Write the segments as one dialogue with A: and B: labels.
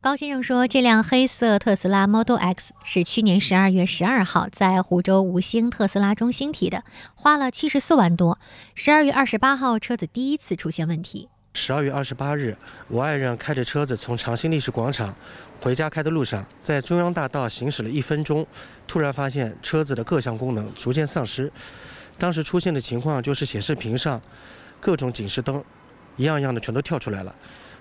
A: 高先生说：“这辆黑色特斯拉 Model X 是去年十二月十二号在湖州吴兴特斯拉中心提的，花了七十四万多。十二月二十八号，车子第一次出现问题。
B: 十二月二十八日，我爱人开着车子从长兴历史广场回家，开的路上，在中央大道行驶了一分钟，突然发现车子的各项功能逐渐丧失。当时出现的情况就是显示屏上各种警示灯，一样一样的全都跳出来了。”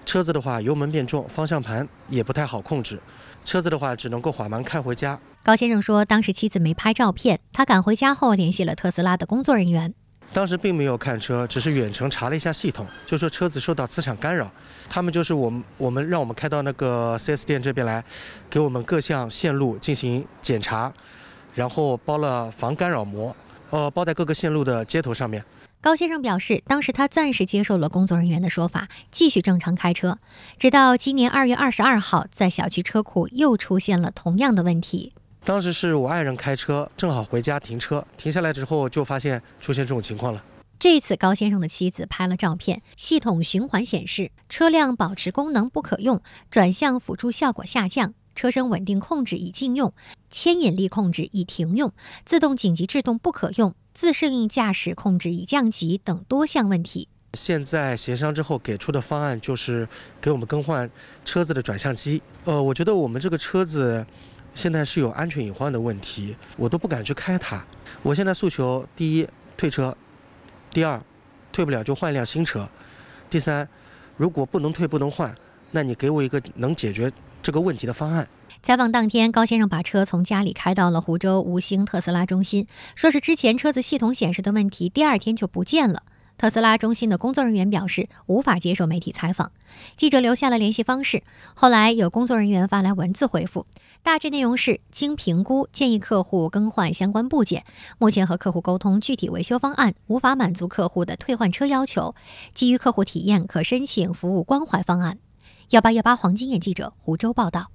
B: 车子的话，油门变重，方向盘也不太好控制。车子的话，只能够缓慢开回家。
A: 高先生说，当时妻子没拍照片，他赶回家后联系了特斯拉的工作人员。
B: 当时并没有看车，只是远程查了一下系统，就说车子受到磁场干扰。他们就是我们，我们让我们开到那个 4S 店这边来，给我们各项线路进行检查，然后包了防干扰膜。呃，包在各个线路的接头上面。
A: 高先生表示，当时他暂时接受了工作人员的说法，继续正常开车，直到今年二月二十二号，在小区车库又出现了同样的问题。
B: 当时是我爱人开车，正好回家停车，停下来之后就发现出现这种情况了。
A: 这次高先生的妻子拍了照片，系统循环显示车辆保持功能不可用，转向辅助效果下降。车身稳定控制已禁用，牵引力控制已停用，自动紧急制动不可用，自适应驾驶控制已降级等多项问题。
B: 现在协商之后给出的方案就是给我们更换车子的转向机。呃，我觉得我们这个车子现在是有安全隐患的问题，我都不敢去开它。我现在诉求：第一，退车；第二，退不了就换一辆新车；第三，如果不能退不能换。那你给我一个能解决这个问题的方案。
A: 采访当天，高先生把车从家里开到了湖州吴兴特斯拉中心，说是之前车子系统显示的问题，第二天就不见了。特斯拉中心的工作人员表示无法接受媒体采访，记者留下了联系方式。后来有工作人员发来文字回复，大致内容是：经评估，建议客户更换相关部件。目前和客户沟通具体维修方案，无法满足客户的退换车要求。基于客户体验，可申请服务关怀方案。幺八幺八黄金眼记者湖州报道。